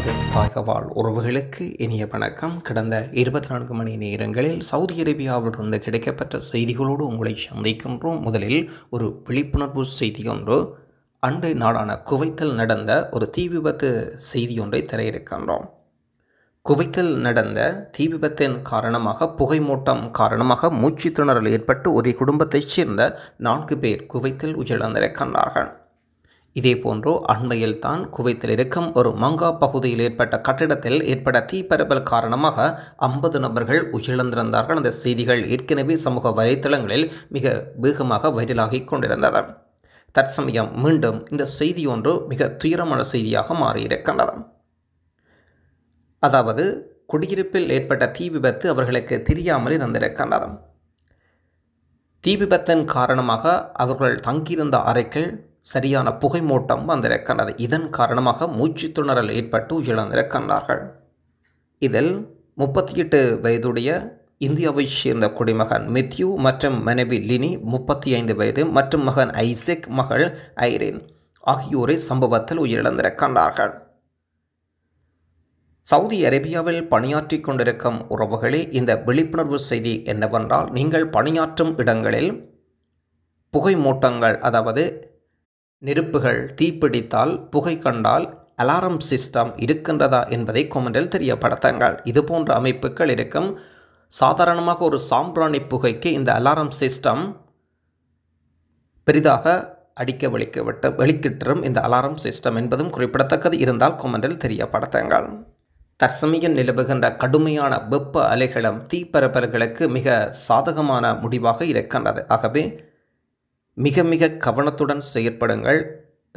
நமது தாய்கவாழ் உறவுகளுக்கு இனிய வணக்கம் கடந்த இருபத்தி நான்கு மணி நேரங்களில் சவுதி அரேபியாவிலிருந்து கிடைக்கப்பட்ட செய்திகளோடு உங்களை சந்திக்கின்றோம் முதலில் ஒரு விழிப்புணர்வு செய்தி ஒன்று அண்டை நாடான குவைத்தில் நடந்த ஒரு தீ விபத்து செய்தி ஒன்றை திரையிருக்கின்றோம் குவைத்தல் குவைத்தில் நடந்த தீ விபத்தின் காரணமாக மூட்டம் காரணமாக மூச்சு திணறல் ஏற்பட்டு ஒரு குடும்பத்தைச் சேர்ந்த நான்கு பேர் குவைத்தில் உயிரிழந்திருக்கின்றார்கள் இதே போன்றோ அண்மையில் தான் குவைத்தில் இருக்கும் ஒரு மங்கா பகுதியில் ஏற்பட்ட கட்டிடத்தில் ஏற்பட்ட தீப்பரவல் காரணமாக ஐம்பது நபர்கள் உயிரிழந்திருந்தார்கள் அந்த செய்திகள் ஏற்கனவே சமூக வலைத்தளங்களில் மிக வேகமாக வைரலாகி கொண்டிருந்தது தற்சமயம் மீண்டும் இந்த செய்தி ஒன்று மிக துயரமான செய்தியாக மாறியிருக்கின்றது அதாவது குடியிருப்பில் ஏற்பட்ட தீ விபத்து அவர்களுக்கு தெரியாமல் இருந்திருக்கின்றது தீ விபத்தின் காரணமாக அவர்கள் தங்கியிருந்த அறைகள் சரியான புகை மூட்டம் வந்திருக்கின்றது இதன் காரணமாக மூச்சு துணறல் ஏற்பட்டு உயிரிழந்திருக்கின்றார்கள் இதில் முப்பத்தி எட்டு வயதுடைய இந்தியாவைச் சேர்ந்த குடிமகன் மெத்யூ மற்றும் மனைவி லினி முப்பத்தி ஐந்து வயது மற்றும் மகன் ஐசெக் மகள் ஐரின் ஆகியோரை சம்பவத்தில் உயிரிழந்திருக்கின்றார்கள் சவுதி அரேபியாவில் பணியாற்றி கொண்டிருக்கும் உறவுகளே இந்த விழிப்புணர்வு செய்தி என்னவென்றால் நீங்கள் பணியாற்றும் இடங்களில் புகை மூட்டங்கள் அதாவது நெருப்புகள் தீப்பிடித்தால் புகை கண்டால் அலாரம் சிஸ்டம் இருக்கின்றதா என்பதை கொமெண்டில் தெரியப்படுத்துங்கள் இது போன்ற அமைப்புகள் இருக்கும் சாதாரணமாக ஒரு சாம்பிராணி புகைக்கு இந்த அலாரம் சிஸ்டம் பெரிதாக அடிக்க வெளிக்கிவிட்டு வெளிக்கிட்டிரும் இந்த அலாரம் சிஸ்டம் என்பதும் குறிப்பிடத்தக்கது இருந்தால் கொமெண்டில் தெரியப்படுத்துங்கள் தற்சமயம் நிலவுகின்ற கடுமையான வெப்ப அலைகளும் தீப்பரப்பல்களுக்கு மிக சாதகமான முடிவாக இருக்கின்றது ஆகவே மிக மிக கவனத்துடன் செயற்படுங்கள்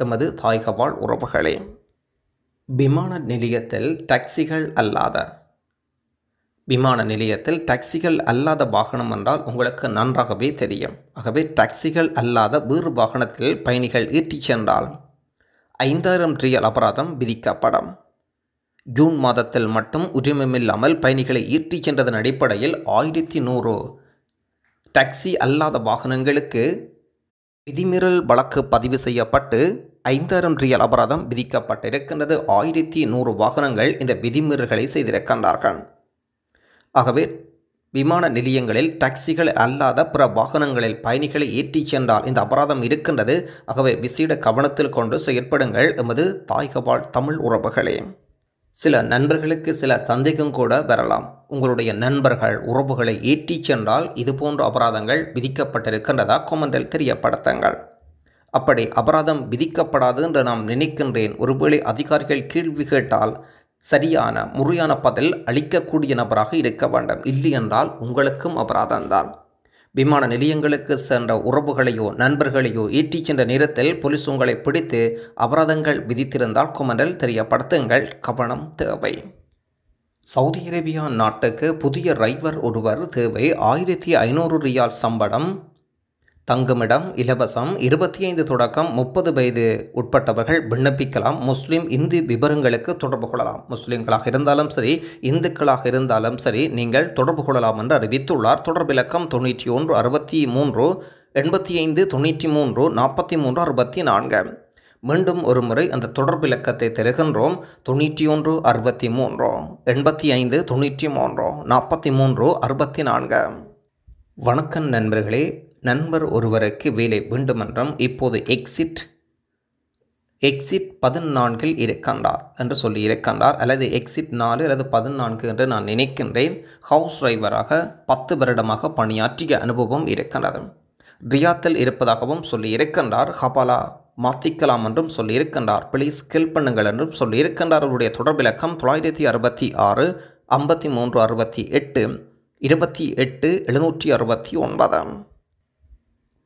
எமது தாய்கவாழ் உறவுகளே விமான நிலையத்தில் டாக்ஸிகள் அல்லாத விமான நிலையத்தில் டாக்ஸிகள் அல்லாத வாகனம் என்றால் உங்களுக்கு நன்றாகவே தெரியும் ஆகவே டாக்ஸிகள் அல்லாத வேறு வாகனத்தில் பயணிகள் ஈட்டிச் சென்றால் ஐந்தாயிரம் ரியல் அபராதம் விதிக்கப்படும் ஜூன் மாதத்தில் மட்டும் உரிமமில்லாமல் பயணிகளை ஈட்டிச் சென்றதன் அடிப்படையில் ஆயிரத்தி நூறு டாக்ஸி அல்லாத வாகனங்களுக்கு விதிமீறல் வழக்கு பதிவு செய்யப்பட்டு ஐந்தாயிரம் ரியல் அபராதம் விதிக்கப்பட்டிருக்கின்றது ஆயிரத்தி நூறு வாகனங்கள் இந்த விதிமீறல்களை செய்திருக்கின்றார்கள் ஆகவே விமான நிலையங்களில் டாக்ஸிகள் அல்லாத பிற வாகனங்களில் பயணிகளை ஏற்றிச் சென்றால் இந்த அபராதம் இருக்கின்றது ஆகவே விசேட கவனத்தில் கொண்டு செயற்படுங்கள் எமது தாய்கவாழ் தமிழ் உறவுகளே சில நண்பர்களுக்கு சில சந்தேகம் கூட வரலாம் உங்களுடைய நண்பர்கள் உறவுகளை ஏற்றிச் சென்றால் இதுபோன்ற அபராதங்கள் விதிக்கப்பட்டிருக்கின்றதா கொமண்டல் தெரியப்படுத்துங்கள் அப்படி அபராதம் விதிக்கப்படாது என்று நாம் நினைக்கின்றேன் ஒருவேளை அதிகாரிகள் கேள்வி கேட்டால் சரியான முறையான பதில் அளிக்கக்கூடிய நபராக இருக்க வேண்டும் இல்லை என்றால் உங்களுக்கும் அபராதம்தான் விமான நிலையங்களுக்கு சென்ற உறவுகளையோ நண்பர்களையோ ஏற்றிச் சென்ற நேரத்தில் போலீஸ் உங்களை பிடித்து அபராதங்கள் விதித்திருந்தால் குமரல் தெரியப்படுத்துங்கள் கவனம் தேவை சவுதி அரேபியா நாட்டுக்கு புதிய ரைவர் ஒருவர் தேவை ஆயிரத்தி ஐநூறு ரியால் சம்படம் தங்குமிடம் இலவசம் இருபத்தி ஐந்து தொடக்கம் முப்பது வயது உட்பட்டவர்கள் விண்ணப்பிக்கலாம் முஸ்லீம் இந்து விபரங்களுக்கு தொடர்பு கொள்ளலாம் முஸ்லீம்களாக இருந்தாலும் சரி இந்துக்களாக இருந்தாலும் சரி நீங்கள் தொடர்பு கொள்ளலாம் என்று அறிவித்துள்ளார் தொடர்பிலக்கம் தொண்ணூற்றி ஒன்று அறுபத்தி மூன்று எண்பத்தி ஐந்து தொண்ணூற்றி மூன்று நாற்பத்தி மூன்று அறுபத்தி நான்கு மீண்டும் ஒரு முறை அந்த தொடர்பு இலக்கத்தை தருகின்றோம் தொண்ணூற்றி ஒன்று அறுபத்தி மூன்று எண்பத்தி ஐந்து தொண்ணூற்றி மூன்று நாற்பத்தி மூன்று அறுபத்தி நான்கு வணக்கம் நண்பர்களே நண்பர் ஒருவருக்கு வேலை வேண்டுமென்றும் இப்போது எக்ஸிட் எக்ஸிட் பதினான்கில் இருக்கின்றார் என்று சொல்லி இருக்கின்றார் அல்லது எக்ஸிட் நாலு அல்லது பதினான்கு என்று நான் நினைக்கின்றேன் ஹவுஸ் டிரைவராக பத்து வருடமாக பணியாற்றிய அனுபவம் இருக்கின்றது ரியாத்தில் இருப்பதாகவும் சொல்லி இருக்கின்றார் ஹபாலா மாற்றிக்கலாம் என்றும் சொல்லியிருக்கின்றார் பிளீஸ் கில் பண்ணுங்கள் என்றும் சொல்லியிருக்கின்றார் அவருடைய தொடர்பிலக்கம் தொள்ளாயிரத்தி அறுபத்தி ஆறு ஐம்பத்தி மூன்று அறுபத்தி எட்டு இருபத்தி எட்டு எழுநூற்றி அறுபத்தி ஒன்பது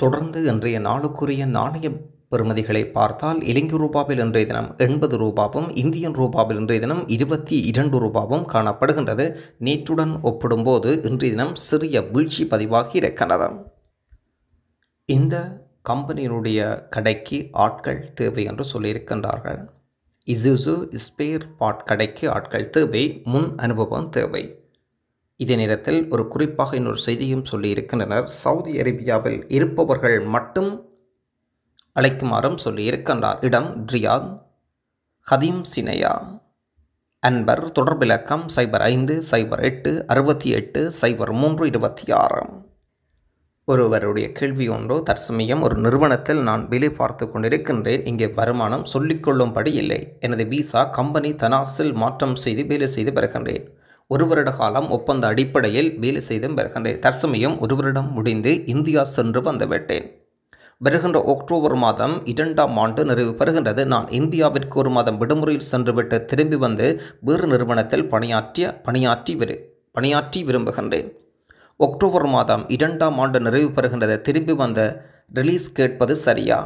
தொடர்ந்து இன்றைய நாளுக்குரிய நாணய பெறுமதிகளை பார்த்தால் இலங்கை ரூபாவில் இன்றைய தினம் எண்பது ரூபாவும் இந்தியன் ரூபாவில் இன்றைய தினம் இருபத்தி இரண்டு ரூபாவும் காணப்படுகின்றது நேற்றுடன் ஒப்பிடும்போது இன்றைய தினம் சிறிய வீழ்ச்சி பதிவாகி இருக்கின்றது இந்த கம்பெனியினுடைய கடைக்கு ஆட்கள் தேவை என்று சொல்லியிருக்கின்றார்கள் இசுசு ஸ்பேர் பாட் கடைக்கு ஆட்கள் தேவை முன் அனுபவம் தேவை இதே நேரத்தில் ஒரு குறிப்பாக இன்னொரு செய்தியும் சொல்லியிருக்கின்றனர் சவுதி அரேபியாவில் இருப்பவர்கள் மட்டும் அழைக்குமாறும் சொல்லியிருக்கின்றார் இடம் ட்ரியாத் ஹதீம் சினையா அன்பர் தொடர்பிலக்கம் சைபர் ஐந்து சைபர் எட்டு அறுபத்தி எட்டு சைபர் மூன்று இருபத்தி ஆறு ஒருவருடைய கேள்வி ஒன்றோ தற்சமயம் ஒரு நிறுவனத்தில் நான் வேலை பார்த்து கொண்டிருக்கின்றேன் இங்கே வருமானம் சொல்லிக்கொள்ளும்படி இல்லை எனது விசா கம்பெனி தனாஸில் மாற்றம் செய்து வேலை செய்து பெறுகின்றேன் ஒரு வருட காலம் ஒப்பந்த அடிப்படையில் வேலை செய்தும் வருகின்றேன் தற்சமயம் ஒரு வருடம் முடிந்து இந்தியா சென்று வந்துவிட்டேன் வருகின்ற அக்டோபர் மாதம் இரண்டாம் ஆண்டு நிறைவு பெறுகின்றது நான் இந்தியாவிற்கு ஒரு மாதம் விடுமுறையில் சென்றுவிட்டு திரும்பி வந்து வேறு நிறுவனத்தில் பணியாற்றிய பணியாற்றி விரு பணியாற்றி விரும்புகின்றேன் ஒக்டோபர் மாதம் இரண்டாம் ஆண்டு நிறைவு பெறுகின்றதை திரும்பி வந்த ரிலீஸ் கேட்பது சரியா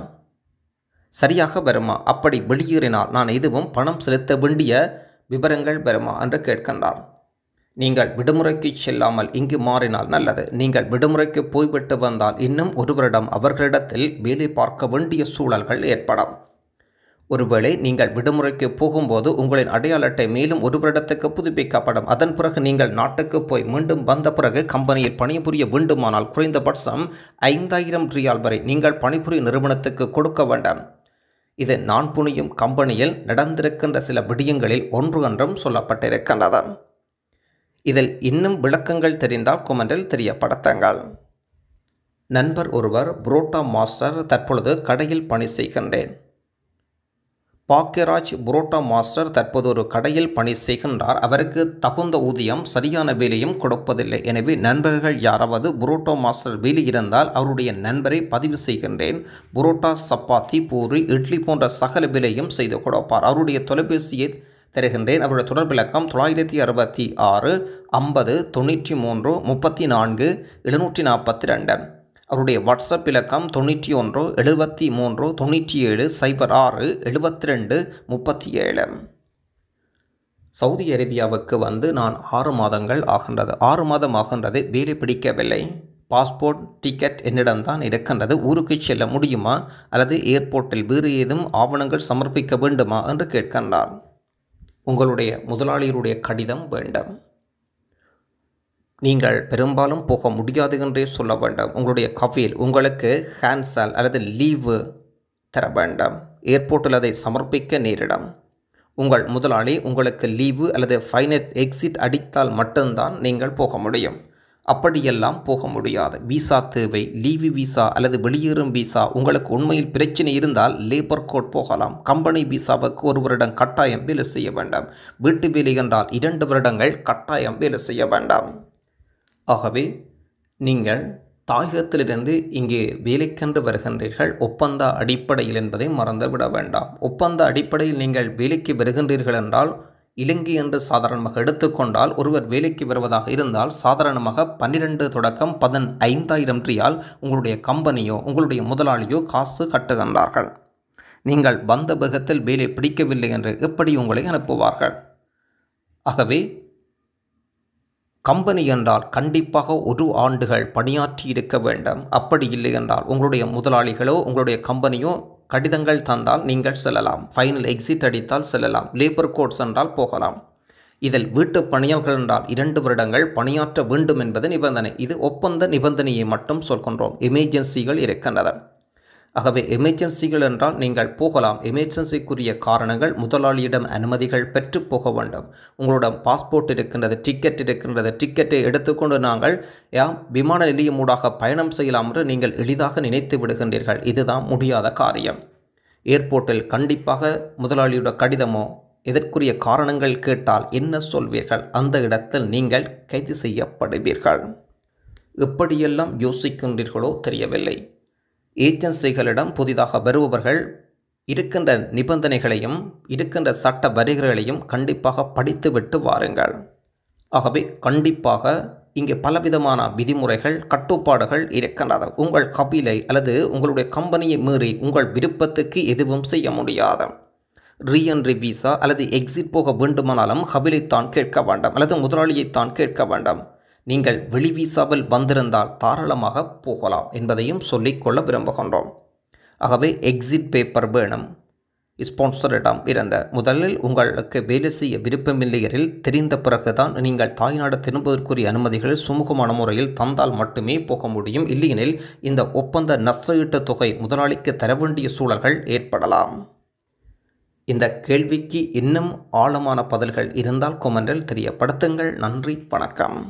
சரியாக வருமா அப்படி வெளியேறினால் நான் எதுவும் பணம் செலுத்த வேண்டிய விவரங்கள் வருமா என்று கேட்கின்றார் நீங்கள் விடுமுறைக்கு செல்லாமல் இங்கு மாறினால் நல்லது நீங்கள் விடுமுறைக்கு போய்விட்டு வந்தால் இன்னும் ஒருவரிடம் அவர்களிடத்தில் வேலை பார்க்க வேண்டிய சூழல்கள் ஏற்படும் ஒருவேளை நீங்கள் விடுமுறைக்கு போகும்போது உங்களின் அடையாள அட்டை மேலும் ஒரு வருடத்துக்கு புதுப்பிக்கப்படும் அதன் பிறகு நீங்கள் நாட்டுக்கு போய் மீண்டும் வந்த பிறகு கம்பெனியில் பணிபுரிய வேண்டுமானால் குறைந்தபட்சம் ஐந்தாயிரம் ரியால் வரை நீங்கள் பணிபுரியும் நிறுவனத்துக்கு கொடுக்க வேண்டாம் இது நான் புனியும் கம்பெனியில் நடந்திருக்கின்ற சில விடயங்களில் ஒன்று என்றும் சொல்லப்பட்டிருக்கின்றது இதில் இன்னும் விளக்கங்கள் தெரிந்தால் குமரில் தெரியப்படுத்துங்கள் நண்பர் ஒருவர் புரோட்டா மாஸ்டர் தற்பொழுது கடையில் பணி செய்கின்றேன் பாக்கியராஜ் புரோட்டா மாஸ்டர் தற்போது ஒரு கடையில் பணி செய்கின்றார் அவருக்கு தகுந்த ஊதியம் சரியான வேலையும் கொடுப்பதில்லை எனவே நண்பர்கள் யாராவது புரோட்டா மாஸ்டர் வேலி இருந்தால் அவருடைய நண்பரை பதிவு செய்கின்றேன் புரோட்டா சப்பாத்தி பூரி இட்லி போன்ற சகல விலையும் செய்து கொடுப்பார் அவருடைய தொலைபேசியை தருகின்றேன் அவருடைய தொடர்பிலக்கம் தொள்ளாயிரத்தி அறுபத்தி ஆறு ஐம்பது தொண்ணூற்றி மூன்று முப்பத்தி நான்கு எழுநூற்றி நாற்பத்தி ரெண்டு அவருடைய வாட்ஸ்அப் இலக்கம் தொண்ணூற்றி ஒன்று எழுபத்தி மூன்று தொண்ணூற்றி ஏழு சைபர் ஆறு எழுபத்தி ரெண்டு முப்பத்தி ஏழு சவுதி அரேபியாவுக்கு வந்து நான் ஆறு மாதங்கள் ஆகின்றது ஆறு மாதம் ஆகின்றது வேலை பிடிக்கவில்லை பாஸ்போர்ட் டிக்கெட் என்னிடம் தான் இருக்கின்றது ஊருக்கு செல்ல முடியுமா அல்லது ஏர்போர்ட்டில் வேறு ஏதும் ஆவணங்கள் சமர்ப்பிக்க வேண்டுமா என்று கேட்கின்றார் உங்களுடைய முதலாளியருடைய கடிதம் வேண்டும் நீங்கள் பெரும்பாலும் போக முடியாது என்றே சொல்ல வேண்டும் உங்களுடைய கவியில் உங்களுக்கு ஹேன்சல் அல்லது லீவு தர வேண்டும் ஏர்போர்ட்டில் அதை சமர்ப்பிக்க நேரிடும் உங்கள் முதலாளி உங்களுக்கு லீவு அல்லது ஃபைனட் எக்ஸிட் அடித்தால் மட்டும்தான் நீங்கள் போக முடியும் அப்படியெல்லாம் போக முடியாது விசா தேவை லீவு விசா அல்லது வெளியேறும் விசா உங்களுக்கு உண்மையில் பிரச்சனை இருந்தால் லேபர் கோட் போகலாம் கம்பெனி விசாவுக்கு ஒரு வருடம் கட்டாயம் வேலை செய்ய வேண்டாம் வீட்டு வேலை என்றால் இரண்டு வருடங்கள் கட்டாயம் வேலை செய்ய வேண்டாம் ஆகவே நீங்கள் தாயகத்திலிருந்து இங்கே வேலைக்கென்று வருகின்றீர்கள் ஒப்பந்த அடிப்படையில் என்பதை மறந்துவிட வேண்டாம் ஒப்பந்த அடிப்படையில் நீங்கள் வேலைக்கு வருகின்றீர்கள் என்றால் இலங்கை என்று சாதாரணமாக எடுத்துக்கொண்டால் ஒருவர் வேலைக்கு வருவதாக இருந்தால் சாதாரணமாக பன்னிரெண்டு தொடக்கம் பதன் ஐந்தாயிரம் ரியால் உங்களுடைய கம்பெனியோ உங்களுடைய முதலாளியோ காசு கட்டுகின்றார்கள் நீங்கள் வந்த பகத்தில் வேலை பிடிக்கவில்லை என்று எப்படி உங்களை அனுப்புவார்கள் ஆகவே கம்பெனி என்றால் கண்டிப்பாக ஒரு ஆண்டுகள் பணியாற்றி இருக்க வேண்டும் அப்படி இல்லை என்றால் உங்களுடைய முதலாளிகளோ உங்களுடைய கம்பெனியோ கடிதங்கள் தந்தால் நீங்கள் செல்லலாம் ஃபைனல் எக்ஸிட் அடித்தால் செல்லலாம் லேபர் கோட்ஸ் என்றால் போகலாம் இதில் வீட்டு பணியாளர்கள் என்றால் இரண்டு வருடங்கள் பணியாற்ற வேண்டும் என்பது நிபந்தனை இது ஒப்பந்த நிபந்தனையை மட்டும் சொல்கின்றோம் எமர்ஜென்சிகள் இருக்கின்றன ஆகவே எமர்ஜென்சிகள் என்றால் நீங்கள் போகலாம் எமர்ஜென்சிக்குரிய காரணங்கள் முதலாளியிடம் அனுமதிகள் பெற்று போக வேண்டும் உங்களோட பாஸ்போர்ட் இருக்கின்றது டிக்கெட் இருக்கின்றது டிக்கெட்டை எடுத்துக்கொண்டு நாங்கள் யா விமான நிலையம் ஊடாக பயணம் செய்யலாம் என்று நீங்கள் எளிதாக நினைத்து விடுகின்றீர்கள் இதுதான் முடியாத காரியம் ஏர்போர்ட்டில் கண்டிப்பாக முதலாளியோட கடிதமோ இதற்குரிய காரணங்கள் கேட்டால் என்ன சொல்வீர்கள் அந்த இடத்தில் நீங்கள் கைது செய்யப்படுவீர்கள் எப்படியெல்லாம் யோசிக்கின்றீர்களோ தெரியவில்லை ஏஜென்சிகளிடம் புதிதாக வருபவர்கள் இருக்கின்ற நிபந்தனைகளையும் இருக்கின்ற சட்ட வரிகளையும் கண்டிப்பாக படித்துவிட்டு வாருங்கள் ஆகவே கண்டிப்பாக இங்கே பலவிதமான விதிமுறைகள் கட்டுப்பாடுகள் இருக்கின்றது உங்கள் கபிலை அல்லது உங்களுடைய கம்பெனியை மீறி உங்கள் விருப்பத்துக்கு எதுவும் செய்ய முடியாது ரீஎன்ட்ரி விசா அல்லது எக்ஸிட் போக வேண்டுமானாலும் ஹபிலை தான் கேட்க வேண்டாம் அல்லது முதலாளியை தான் கேட்க வேண்டாம் நீங்கள் வெளி விசாவில் வந்திருந்தால் தாராளமாக போகலாம் என்பதையும் சொல்லிக்கொள்ள விரும்புகின்றோம் ஆகவே எக்ஸிட் பேப்பர் வேணும் ஸ்பான்சரிடம் இருந்த முதலில் உங்களுக்கு வேலை செய்ய விருப்பமில்லையரில் தெரிந்த பிறகுதான் நீங்கள் தாய்நாடு திரும்புவதற்குரிய அனுமதிகள் சுமூகமான முறையில் தந்தால் மட்டுமே போக முடியும் இல்லையெனில் இந்த ஒப்பந்த நஷ்டஈட்டு தொகை முதலாளிக்கு தர வேண்டிய சூழல்கள் ஏற்படலாம் இந்த கேள்விக்கு இன்னும் ஆழமான பதில்கள் இருந்தால் கொமெண்டில் தெரியப்படுத்துங்கள் நன்றி வணக்கம்